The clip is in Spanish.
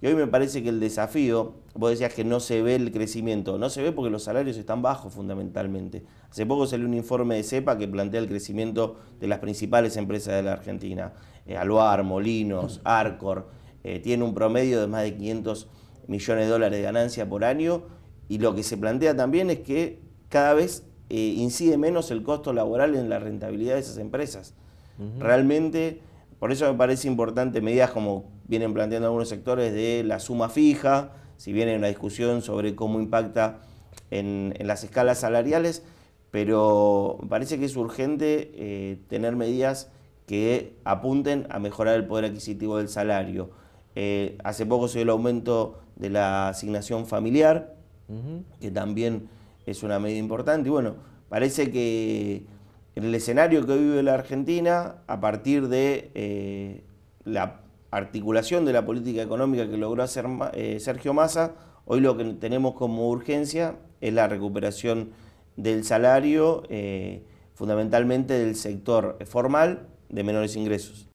Y hoy me parece que el desafío, vos decías que no se ve el crecimiento, no se ve porque los salarios están bajos fundamentalmente. Hace poco salió un informe de CEPA que plantea el crecimiento de las principales empresas de la Argentina, eh, Aluar, Molinos, Arcor, eh, tiene un promedio de más de 500 millones de dólares de ganancia por año y lo que se plantea también es que cada vez eh, incide menos el costo laboral en la rentabilidad de esas empresas. Realmente, por eso me parece importante medidas como vienen planteando algunos sectores de la suma fija, si bien una discusión sobre cómo impacta en, las escalas salariales, pero parece que es urgente eh, tener medidas que apunten a mejorar el poder adquisitivo del salario. Eh, hace poco se dio el aumento de la asignación familiar, que también es una medida importante. Y bueno, parece que en el escenario que vive la Argentina, a partir de eh, la articulación de la política económica que logró hacer eh, Sergio Massa, hoy lo que tenemos como urgencia es la recuperación del salario, eh, fundamentalmente del sector formal de menores ingresos.